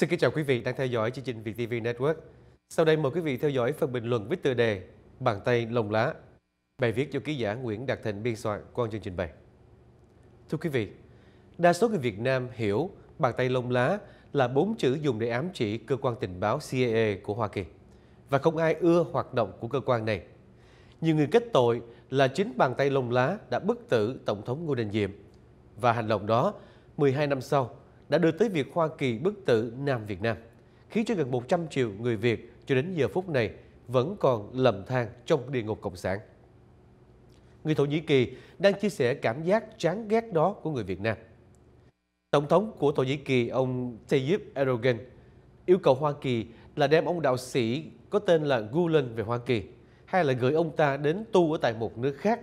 Xin kính chào quý vị đang theo dõi chương trình VTV Network. Sau đây mời quý vị theo dõi phần bình luận với tựa đề Bàn tay lồng lá. Bài viết do ký giả Nguyễn Đạt Thịnh biên soạn qua chương trình bày. Thưa quý vị, đa số người Việt Nam hiểu bàn tay lông lá là bốn chữ dùng để ám chỉ cơ quan tình báo CIA của Hoa Kỳ và không ai ưa hoạt động của cơ quan này. Nhiều người kết tội là chính bàn tay lông lá đã bức tử Tổng thống Ngô Đình Diệm và hành động đó 12 năm sau đã đưa tới việc Hoa Kỳ bức tử Nam Việt Nam, khiến cho gần 100 triệu người Việt cho đến giờ phút này vẫn còn lầm than trong địa ngục cộng sản. Người Thổ Nhĩ Kỳ đang chia sẻ cảm giác chán ghét đó của người Việt Nam. Tổng thống của Thổ Nhĩ Kỳ ông Tayyip Erdogan yêu cầu Hoa Kỳ là đem ông đạo sĩ có tên là Gulen về Hoa Kỳ hay là gửi ông ta đến tu ở tại một nước khác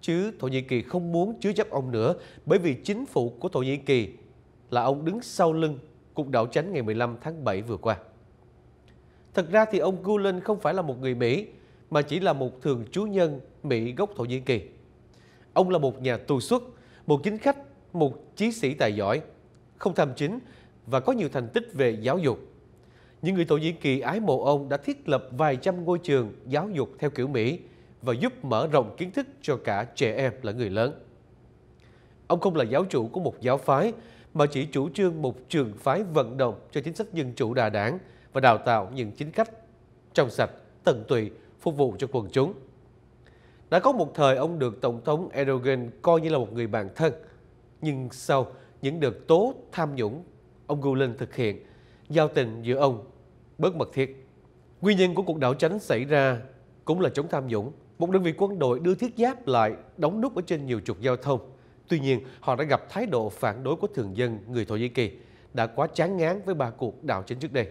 chứ Thổ Nhĩ Kỳ không muốn chứa chấp ông nữa bởi vì chính phủ của Thổ Nhĩ Kỳ là ông đứng sau lưng cuộc đảo chánh ngày 15 tháng 7 vừa qua. Thật ra thì ông Gulen không phải là một người Mỹ, mà chỉ là một thường trú nhân Mỹ gốc Thổ Nhĩ Kỳ. Ông là một nhà tù xuất, một chính khách, một chí sĩ tài giỏi, không tham chính và có nhiều thành tích về giáo dục. Những người Thổ Nhĩ Kỳ ái mộ ông đã thiết lập vài trăm ngôi trường giáo dục theo kiểu Mỹ và giúp mở rộng kiến thức cho cả trẻ em lẫn người lớn. Ông không là giáo chủ của một giáo phái mà chỉ chủ trương một trường phái vận động cho chính sách dân chủ đà đảng và đào tạo những chính khách trong sạch, tận tụy, phục vụ cho quần chúng. Đã có một thời ông được Tổng thống Erdogan coi như là một người bạn thân, nhưng sau những đợt tố tham nhũng ông Gulen thực hiện, giao tình giữa ông bớt mật thiết. Nguyên nhân của cuộc đảo tránh xảy ra cũng là chống tham nhũng. Một đơn vị quân đội đưa thiết giáp lại đóng nút ở trên nhiều trục giao thông Tuy nhiên, họ đã gặp thái độ phản đối của thường dân người Thổ Nhĩ Kỳ đã quá chán ngán với ba cuộc đảo chính trước đây.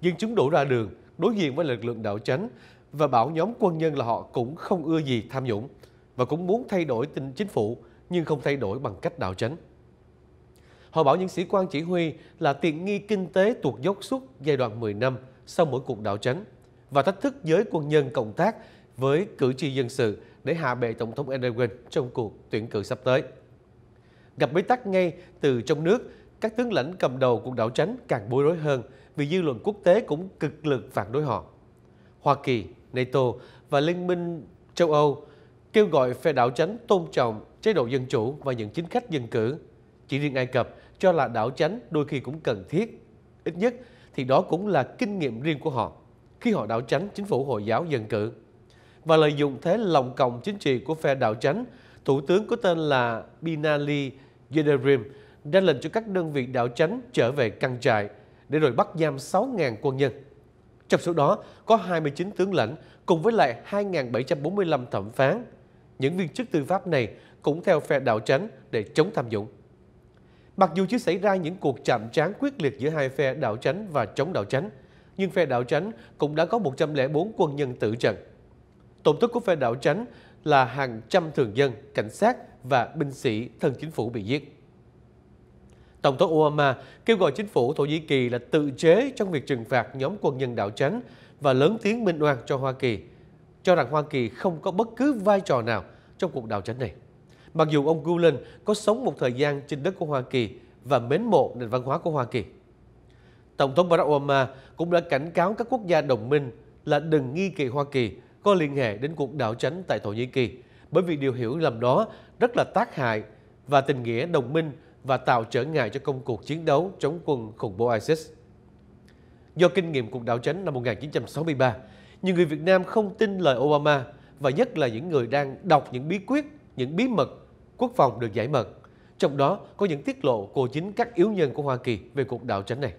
Dân chúng đổ ra đường, đối diện với lực lượng đảo chính và bảo nhóm quân nhân là họ cũng không ưa gì tham nhũng và cũng muốn thay đổi tình chính phủ nhưng không thay đổi bằng cách đảo chính. Họ bảo những sĩ quan chỉ huy là tiện nghi kinh tế tuột dốc suốt giai đoạn 10 năm sau mỗi cuộc đảo chính và thách thức giới quân nhân cộng tác với cử tri dân sự để hạ bệ Tổng thống Erdogan trong cuộc tuyển cử sắp tới. Gặp bế tắc ngay từ trong nước, các tướng lãnh cầm đầu cuộc đảo tránh càng bối rối hơn vì dư luận quốc tế cũng cực lực phản đối họ. Hoa Kỳ, NATO và Liên minh châu Âu kêu gọi phe đảo tránh tôn trọng chế độ dân chủ và những chính khách dân cử. Chỉ riêng Ai Cập cho là đảo tránh đôi khi cũng cần thiết. Ít nhất thì đó cũng là kinh nghiệm riêng của họ khi họ đảo tránh chính phủ Hồi giáo dân cử và lợi dụng thế lòng cộng chính trị của phe đảo chánh, Thủ tướng có tên là Binali Yildirim ra lệnh cho các đơn vị đảo chánh trở về căn trại để rồi bắt giam 6.000 quân nhân. Trong số đó có 29 tướng lãnh cùng với lại 2.745 thẩm phán. Những viên chức tư pháp này cũng theo phe đảo chánh để chống tham nhũng. Mặc dù chưa xảy ra những cuộc chạm trán quyết liệt giữa hai phe đảo chánh và chống đảo chánh, nhưng phe đảo chánh cũng đã có 104 quân nhân tử trận. Tổn thất của phe đảo tránh là hàng trăm thường dân, cảnh sát và binh sĩ thân chính phủ bị giết. Tổng thống Obama kêu gọi chính phủ Thổ Nhĩ Kỳ là tự chế trong việc trừng phạt nhóm quân nhân đảo tránh và lớn tiếng minh oan cho Hoa Kỳ, cho rằng Hoa Kỳ không có bất cứ vai trò nào trong cuộc đảo tránh này. Mặc dù ông Gulen có sống một thời gian trên đất của Hoa Kỳ và mến mộ nền văn hóa của Hoa Kỳ. Tổng thống Barack Obama cũng đã cảnh cáo các quốc gia đồng minh là đừng nghi kỳ Hoa Kỳ có liên hệ đến cuộc đảo chánh tại Thổ Nhĩ Kỳ, bởi vì điều hiểu lầm đó rất là tác hại và tình nghĩa đồng minh và tạo trở ngại cho công cuộc chiến đấu chống quân khủng bố ISIS. Do kinh nghiệm cuộc đảo chánh năm 1963, nhiều người Việt Nam không tin lời Obama và nhất là những người đang đọc những bí quyết, những bí mật quốc phòng được giải mật. Trong đó có những tiết lộ của chính các yếu nhân của Hoa Kỳ về cuộc đảo chánh này.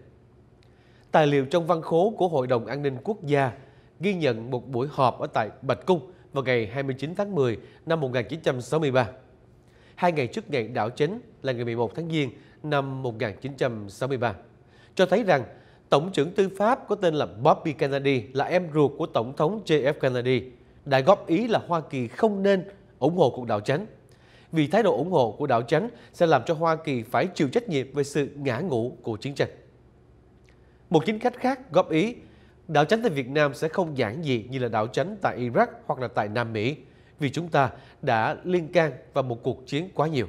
Tài liệu trong văn khố của Hội đồng An ninh Quốc gia ghi nhận một buổi họp ở tại Bạch Cung vào ngày 29 tháng 10 năm 1963. Hai ngày trước ngày đảo chính là ngày 11 tháng Giêng năm 1963, cho thấy rằng Tổng trưởng tư pháp có tên là Bobby Kennedy là em ruột của Tổng thống JF Kennedy đã góp ý là Hoa Kỳ không nên ủng hộ cuộc đảo chính vì thái độ ủng hộ của đảo chánh sẽ làm cho Hoa Kỳ phải chịu trách nhiệm về sự ngã ngũ của chiến tranh. Một chính khách khác góp ý đạo chánh tại Việt Nam sẽ không giản dị như là đạo chánh tại Iraq hoặc là tại Nam Mỹ vì chúng ta đã liên can vào một cuộc chiến quá nhiều.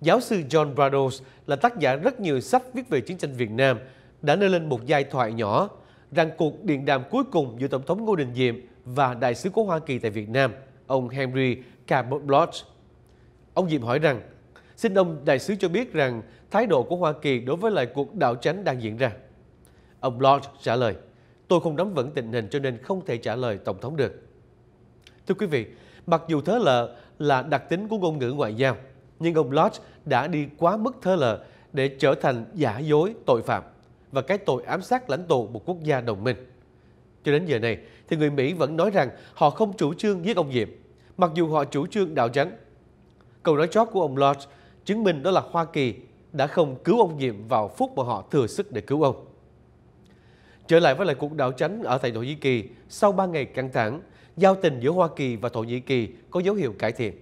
Giáo sư John Brados là tác giả rất nhiều sách viết về chiến tranh Việt Nam đã nêu lên một giai thoại nhỏ rằng cuộc điện đàm cuối cùng giữa Tổng thống Ngô Đình Diệm và Đại sứ của Hoa Kỳ tại Việt Nam, ông Henry Cabot Lodge. Ông Diệm hỏi rằng, xin ông Đại sứ cho biết rằng thái độ của Hoa Kỳ đối với lại cuộc đảo chánh đang diễn ra. Ông Lodge trả lời, Tôi không nắm vững tình hình cho nên không thể trả lời Tổng thống được. Thưa quý vị, mặc dù thớ lợ là đặc tính của ngôn ngữ ngoại giao, nhưng ông Lodge đã đi quá mức thớ lợ để trở thành giả dối tội phạm và cái tội ám sát lãnh tụ một quốc gia đồng minh. Cho đến giờ này, thì người Mỹ vẫn nói rằng họ không chủ trương giết ông Diệm, mặc dù họ chủ trương đạo trắng. Câu nói chót của ông Lodge chứng minh đó là Hoa Kỳ đã không cứu ông Diệm vào phút mà họ thừa sức để cứu ông. Trở lại với lại cuộc đảo tránh ở tại Thổ Nhĩ Kỳ, sau 3 ngày căng thẳng, giao tình giữa Hoa Kỳ và Thổ Nhĩ Kỳ có dấu hiệu cải thiện.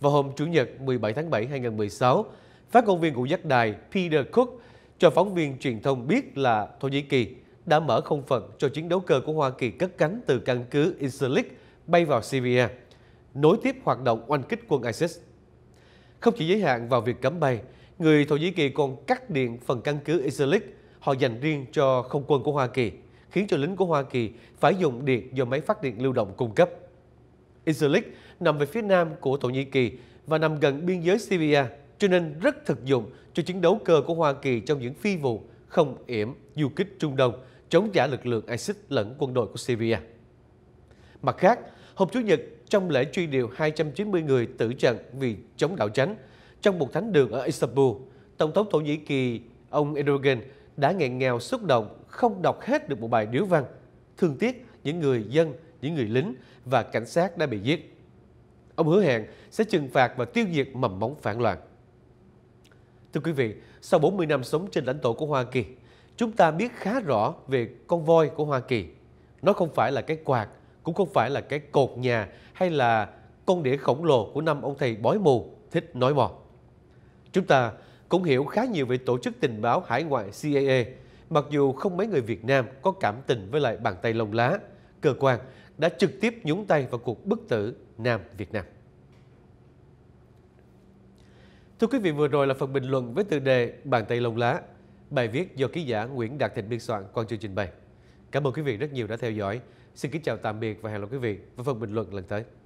Vào hôm Chủ nhật 17 tháng 7 2016, phát ngôn viên của giác đài Peter Cook cho phóng viên truyền thông biết là Thổ Nhĩ Kỳ đã mở không phận cho chiến đấu cơ của Hoa Kỳ cất cánh từ căn cứ Incirlik bay vào Syria, nối tiếp hoạt động oanh kích quân ISIS. Không chỉ giới hạn vào việc cấm bay, người Thổ Nhĩ Kỳ còn cắt điện phần căn cứ Incirlik họ dành riêng cho không quân của Hoa Kỳ, khiến cho lính của Hoa Kỳ phải dùng điện do máy phát điện lưu động cung cấp. Isilik nằm về phía nam của Thổ Nhĩ Kỳ và nằm gần biên giới Syria, cho nên rất thực dụng cho chiến đấu cơ của Hoa Kỳ trong những phi vụ không yểm du kích Trung Đông, chống trả lực lượng ISIS lẫn quân đội của Syria. Mặt khác, hôm Chủ nhật, trong lễ truy điệu 290 người tử trận vì chống đảo tránh, trong một thánh đường ở Istanbul, Tổng thống Thổ Nhĩ Kỳ ông Erdogan đã nghẹn ngào xúc động không đọc hết được một bài điếu văn. Thương tiếc những người dân, những người lính và cảnh sát đã bị giết. Ông hứa hẹn sẽ trừng phạt và tiêu diệt mầm móng phản loạn. Thưa quý vị, sau 40 năm sống trên lãnh thổ của Hoa Kỳ, chúng ta biết khá rõ về con voi của Hoa Kỳ. Nó không phải là cái quạt, cũng không phải là cái cột nhà hay là con đĩa khổng lồ của năm ông thầy bói mù thích nói mò. Chúng ta cũng hiểu khá nhiều về tổ chức tình báo hải ngoại CIA, mặc dù không mấy người Việt Nam có cảm tình với lại bàn tay lông lá, cơ quan đã trực tiếp nhúng tay vào cuộc bức tử Nam Việt Nam. Thưa quý vị, vừa rồi là phần bình luận với tựa đề Bàn tay lông lá, bài viết do ký giả Nguyễn Đạt Thịnh biên soạn qua chương trình bày. Cảm ơn quý vị rất nhiều đã theo dõi. Xin kính chào tạm biệt và hẹn gặp quý vị vào phần bình luận lần tới.